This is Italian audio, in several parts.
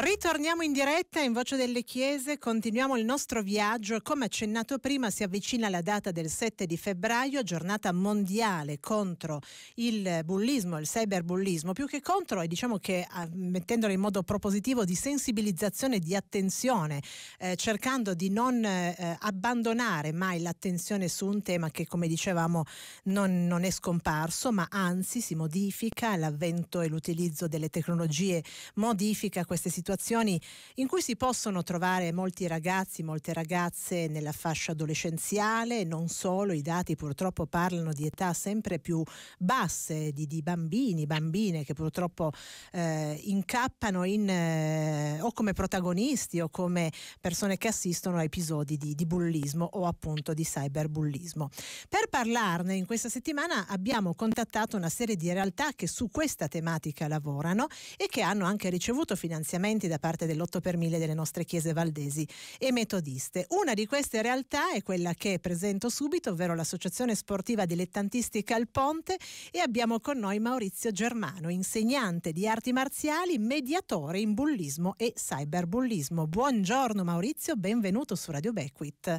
Ritorniamo in diretta in Voce delle Chiese, continuiamo il nostro viaggio. Come accennato prima, si avvicina la data del 7 di febbraio, giornata mondiale contro il bullismo, il cyberbullismo. Più che contro, e diciamo che ah, mettendolo in modo propositivo, di sensibilizzazione, di attenzione, eh, cercando di non eh, abbandonare mai l'attenzione su un tema che, come dicevamo, non, non è scomparso, ma anzi si modifica. L'avvento e l'utilizzo delle tecnologie modifica queste situazioni situazioni in cui si possono trovare molti ragazzi, molte ragazze nella fascia adolescenziale, non solo, i dati purtroppo parlano di età sempre più basse, di, di bambini, bambine che purtroppo eh, incappano in, eh, o come protagonisti o come persone che assistono a episodi di, di bullismo o appunto di cyberbullismo. Per parlarne in questa settimana abbiamo contattato una serie di realtà che su questa tematica lavorano e che hanno anche ricevuto finanziamenti investimenti da parte dell'8 per 1000 delle nostre chiese valdesi e metodiste. Una di queste realtà è quella che presento subito, ovvero l'Associazione Sportiva Dilettantistica Al Ponte e abbiamo con noi Maurizio Germano, insegnante di arti marziali, mediatore in bullismo e cyberbullismo. Buongiorno Maurizio, benvenuto su Radio Bequit.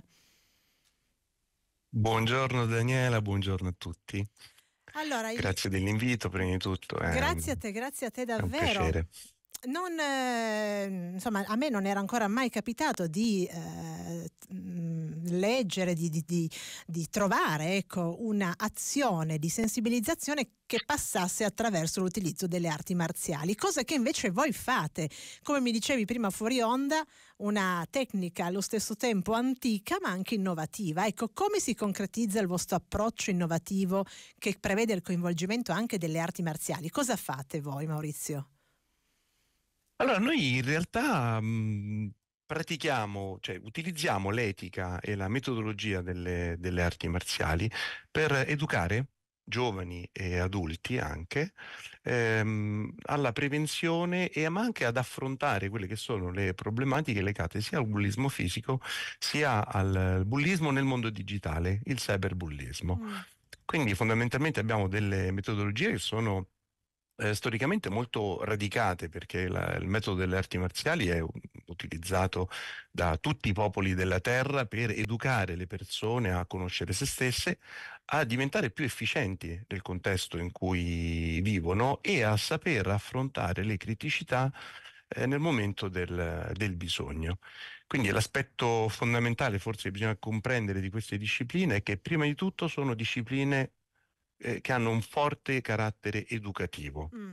Buongiorno Daniela, buongiorno a tutti. Allora, grazie io... dell'invito prima di tutto. Eh, grazie a te, grazie a te davvero. È un non, eh, insomma, a me non era ancora mai capitato di eh, mm, leggere, di, di, di, di trovare ecco, un'azione di sensibilizzazione che passasse attraverso l'utilizzo delle arti marziali, cosa che invece voi fate, come mi dicevi prima fuori onda, una tecnica allo stesso tempo antica ma anche innovativa. Ecco, come si concretizza il vostro approccio innovativo che prevede il coinvolgimento anche delle arti marziali? Cosa fate voi, Maurizio? Allora, noi in realtà mh, mhmm, pratichiamo, cioè utilizziamo l'etica e la metodologia delle, delle arti marziali per educare giovani e adulti anche, ehm, alla prevenzione e ma anche ad affrontare quelle che sono le problematiche legate sia al bullismo fisico sia al bullismo nel mondo digitale, il cyberbullismo. Mm. Quindi fondamentalmente abbiamo delle metodologie che sono eh, storicamente molto radicate perché la, il metodo delle arti marziali è utilizzato da tutti i popoli della terra per educare le persone a conoscere se stesse, a diventare più efficienti nel contesto in cui vivono e a saper affrontare le criticità eh, nel momento del, del bisogno. Quindi l'aspetto fondamentale forse che bisogna comprendere di queste discipline è che prima di tutto sono discipline eh, che hanno un forte carattere educativo. Mm.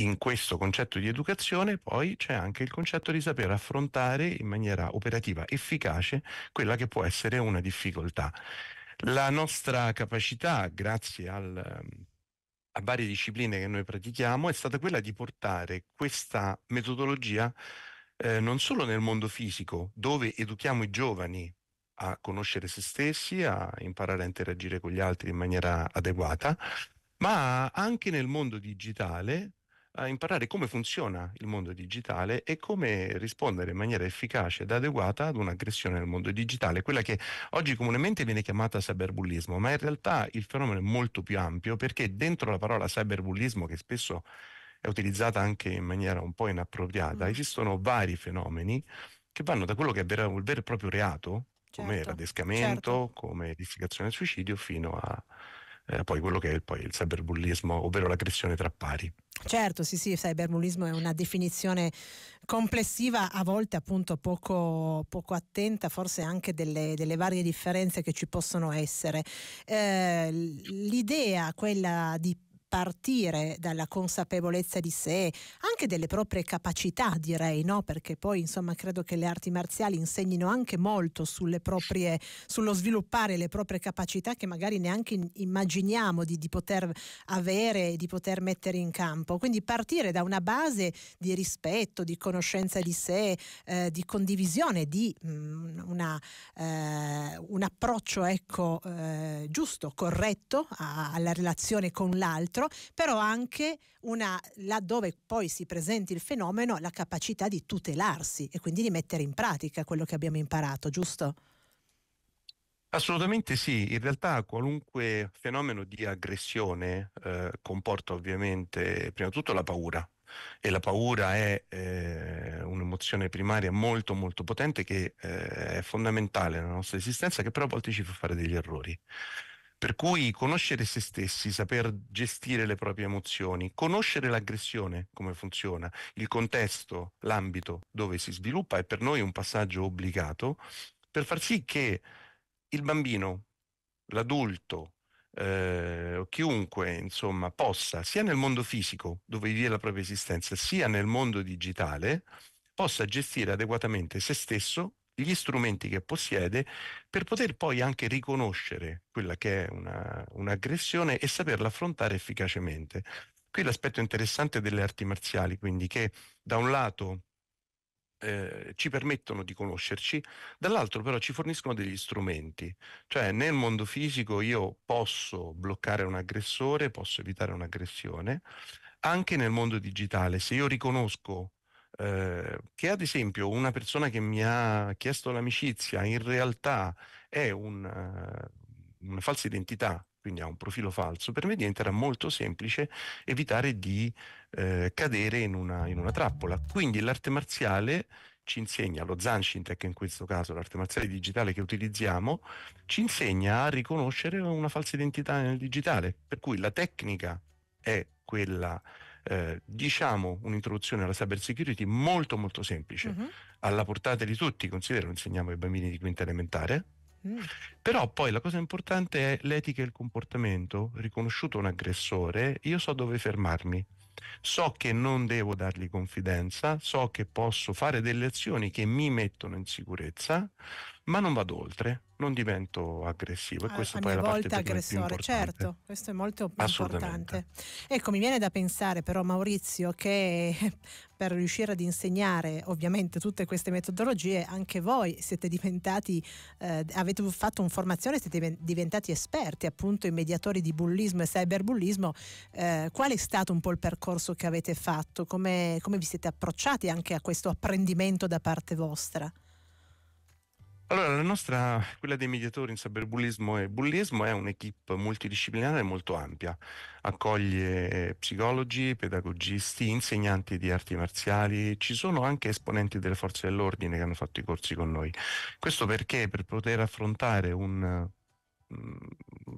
In questo concetto di educazione poi c'è anche il concetto di saper affrontare in maniera operativa, efficace, quella che può essere una difficoltà. La nostra capacità, grazie al, a varie discipline che noi pratichiamo, è stata quella di portare questa metodologia eh, non solo nel mondo fisico, dove educhiamo i giovani a conoscere se stessi, a imparare a interagire con gli altri in maniera adeguata, ma anche nel mondo digitale a imparare come funziona il mondo digitale e come rispondere in maniera efficace ed adeguata ad un'aggressione nel mondo digitale, quella che oggi comunemente viene chiamata cyberbullismo, ma in realtà il fenomeno è molto più ampio perché dentro la parola cyberbullismo, che spesso è utilizzata anche in maniera un po' inappropriata, mm. esistono vari fenomeni che vanno da quello che è vero, un vero e proprio reato, come certo, radescamento, certo. come edificazione al suicidio, fino a eh, poi quello che è poi il cyberbullismo, ovvero l'aggressione tra pari. Certo, sì, sì, il cyberbullismo è una definizione complessiva, a volte appunto poco, poco attenta, forse anche delle, delle, varie differenze che ci possono essere. Eh, l'idea, quella di partire dalla consapevolezza di sé, anche delle proprie capacità, direi, no? Perché poi, insomma, credo che le arti marziali insegnino anche molto sulle proprie, sullo sviluppare le proprie capacità che magari neanche immaginiamo di, di poter avere e di poter mettere in campo. Quindi partire da una base di rispetto, di conoscenza di sé, eh, di condivisione, di mh, mm, una, eh, un approccio ecco, eh, giusto, corretto a, alla relazione con l'altro dentro, però anche una, laddove poi si presenti il fenomeno, la capacità di tutelarsi e quindi di mettere in pratica quello che abbiamo imparato, giusto? Assolutamente sì, in realtà qualunque fenomeno di aggressione eh, comporta ovviamente prima di tutto la paura e la paura è eh, un'emozione primaria molto molto potente che eh, è fondamentale nella nostra esistenza che però a volte ci fa fare degli errori. Per cui conoscere se stessi, saper gestire le proprie emozioni, conoscere l'aggressione, come funziona, il contesto, l'ambito dove si sviluppa è per noi un passaggio obbligato per far sì che il bambino, l'adulto, eh, chiunque insomma possa, sia nel mondo fisico dove vive la propria esistenza, sia nel mondo digitale, possa gestire adeguatamente se stesso gli strumenti che possiede per poter poi anche riconoscere quella che è una, un'aggressione e saperla affrontare efficacemente. Qui l'aspetto interessante delle arti marziali, quindi che da un lato eh, ci permettono di conoscerci, dall'altro però ci forniscono degli strumenti, cioè nel mondo fisico io posso bloccare un aggressore, posso evitare un'aggressione, anche nel mondo digitale, se io riconosco Ehm, che ad esempio una persona che mi ha chiesto l'amicizia in realtà è un, uh, una falsa identità, quindi ha un profilo falso, per me diventerà molto semplice evitare di eh, cadere in una, in una trappola. Quindi l'arte marziale ci insegna, lo Zanshin Tech in questo caso, l'arte marziale digitale che utilizziamo, ci insegna a riconoscere una falsa identità nel digitale, per cui la tecnica è quella eh, diciamo un'introduzione alla cyber security molto molto semplice, uh-huh. alla portata di tutti, considero insegniamo ai bambini di quinta elementare, Mm. Però poi la cosa importante è l'etica e il comportamento. Riconosciuto un aggressore, io so dove fermarmi. So che non devo dargli confidenza, so che posso fare delle azioni che mi mettono in sicurezza, ma non vado oltre, non divento aggressivo. E ah, questa poi è la parte aggressore, certo, questo è molto importante. Ecco, mi viene da pensare però Maurizio che per riuscire ad insegnare ovviamente tutte queste metodologie anche voi siete diventati, eh, avete fatto un formazione, siete diventati esperti appunto in mediatori di bullismo e cyberbullismo. Eh, qual è stato un po' il percorso? percorso che avete fatto, come, come vi siete approcciati anche a questo apprendimento da parte vostra? Allora, la nostra, quella dei mediatori in cyberbullismo e bullismo è un'equipe multidisciplinare molto ampia, accoglie psicologi, pedagogisti, insegnanti di arti marziali, ci sono anche esponenti delle forze dell'ordine che hanno fatto i corsi con noi. Questo perché per poter affrontare un, Mm,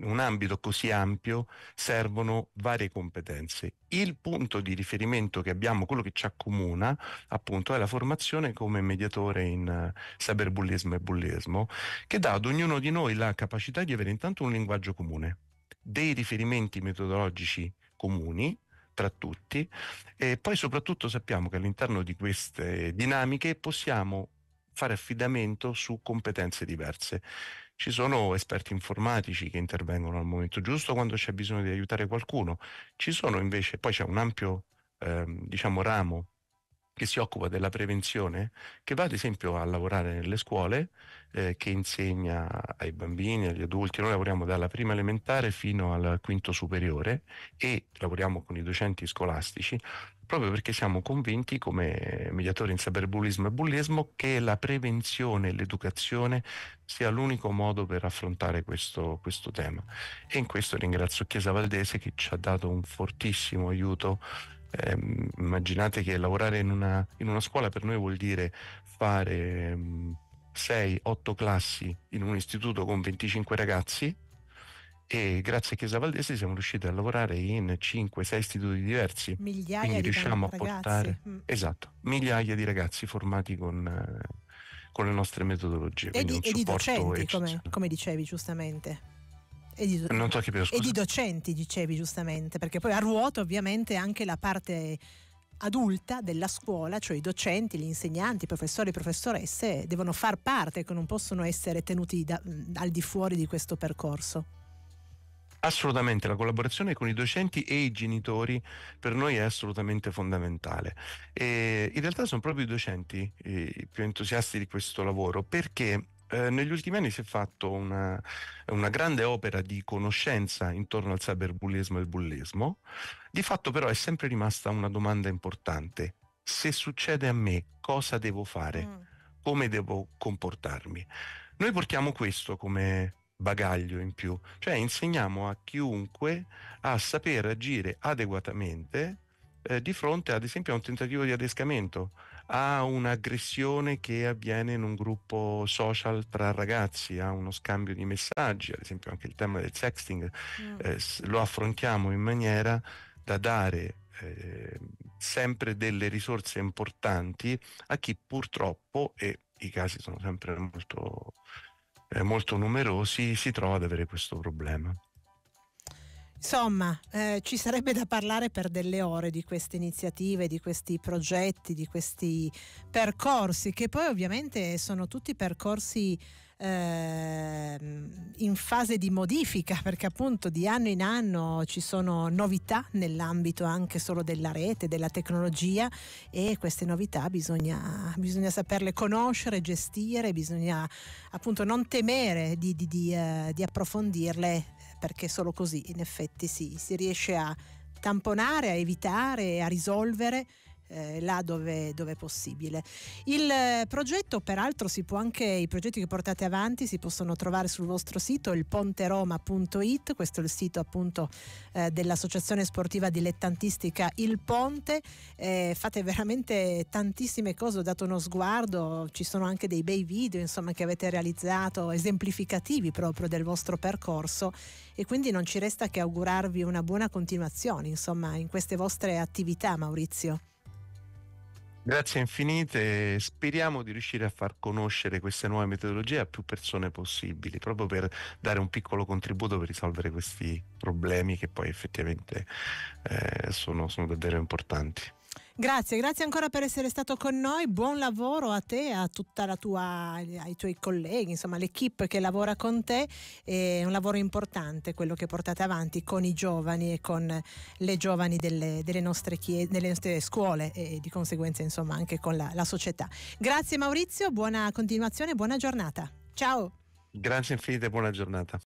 un ambito così ampio servono varie competenze. Il punto di riferimento che abbiamo, quello che ci accomuna, appunto, è la formazione come mediatore in eh, cyberbullismo e bullismo, che dà ad ognuno di noi la capacità di avere intanto un linguaggio comune, dei riferimenti metodologici comuni, tra tutti e poi soprattutto sappiamo che all'interno di queste dinamiche possiamo fare affidamento su competenze diverse. Ci sono esperti informatici che intervengono al momento giusto quando c'è bisogno di aiutare qualcuno, ci sono invece, poi c'è un ampio ehm, diciamo, ramo che si occupa della prevenzione, che va ad esempio a lavorare nelle scuole, eh, che insegna ai bambini, agli adulti. Noi lavoriamo dalla prima elementare fino al quinto superiore e lavoriamo con i docenti scolastici proprio perché siamo convinti come mediatori in cyberbullismo e bullismo che la prevenzione e l'educazione sia l'unico modo per affrontare questo, questo tema. E in questo ringrazio Chiesa Valdese che ci ha dato un fortissimo aiuto eh, immaginate che lavorare in una, in una, scuola per noi vuol dire fare um, ehm, 6-8 classi in un istituto con 25 ragazzi e grazie a Chiesa Valdese siamo riusciti a lavorare in 5-6 istituti diversi. Migliaia Quindi di riusciamo a portare mm. esatto, migliaia di ragazzi formati con, con le nostre metodologie. E di, e di docenti, come, come, dicevi giustamente. E di, do- so più, e di docenti, dicevi giustamente, perché poi a ruota ovviamente anche la parte adulta della scuola, cioè i docenti, gli insegnanti, i professori e professoresse, devono far parte, che non possono essere tenuti da, mm, al di fuori di questo percorso. Assolutamente, la collaborazione con i docenti e i genitori per noi è assolutamente fondamentale. E in realtà sono proprio i docenti i più entusiasti di questo lavoro perché eh, negli ultimi anni si è fatto una, una, grande opera di conoscenza intorno al cyberbullismo e al bullismo, di fatto però è sempre rimasta una domanda importante. Se succede a me, cosa devo fare? Mm. Come devo comportarmi? Noi portiamo questo come bagaglio in più, cioè insegniamo a chiunque a saper agire adeguatamente eh, di fronte ad esempio a un tentativo di adescamento, a un'aggressione che avviene in un gruppo social tra ragazzi, a uno scambio di messaggi, ad esempio anche il tema del sexting, mm. eh, lo affrontiamo in maniera da dare eh, sempre delle risorse importanti a chi purtroppo, e i casi sono sempre molto eh, molto numerosi si trova ad avere questo problema. Insomma, eh, ci sarebbe da parlare per delle ore di queste iniziative, di questi progetti, di questi percorsi, che poi ovviamente sono tutti percorsi eh, in fase di modifica perché appunto di anno in anno ci sono novità nell'ambito anche solo della rete, della tecnologia e queste novità bisogna, bisogna saperle conoscere, gestire, bisogna appunto non temere di, di, di, eh, di approfondirle perché solo così in effetti si, si riesce a tamponare, a evitare, a risolvere eh, là dove, dove, è possibile. Il eh, progetto, peraltro, si può anche, i progetti che portate avanti si possono trovare sul vostro sito, il ponteroma.it, questo è il sito appunto eh, dell'associazione sportiva dilettantistica Il Ponte. Eh, fate veramente tantissime cose, ho dato uno sguardo, ci sono anche dei bei video insomma, che avete realizzato, esemplificativi proprio del vostro percorso e quindi non ci resta che augurarvi una buona continuazione insomma, in queste vostre attività Maurizio. Grazie infinite, speriamo di riuscire a far conoscere queste nuove metodologie a più persone possibili, proprio per dare un piccolo contributo per risolvere questi problemi che poi effettivamente eh, sono, sono davvero importanti. Grazie, grazie ancora per essere stato con noi, buon lavoro a te, a tutta la tua, ai tuoi colleghi, insomma l'equipe che lavora con te, è un lavoro importante quello che portate avanti con i giovani e con le giovani delle, delle, nostre, chie, delle nostre, scuole e di conseguenza insomma anche con la, la società. Grazie Maurizio, buona continuazione, buona giornata. Ciao. Grazie infinite, buona giornata.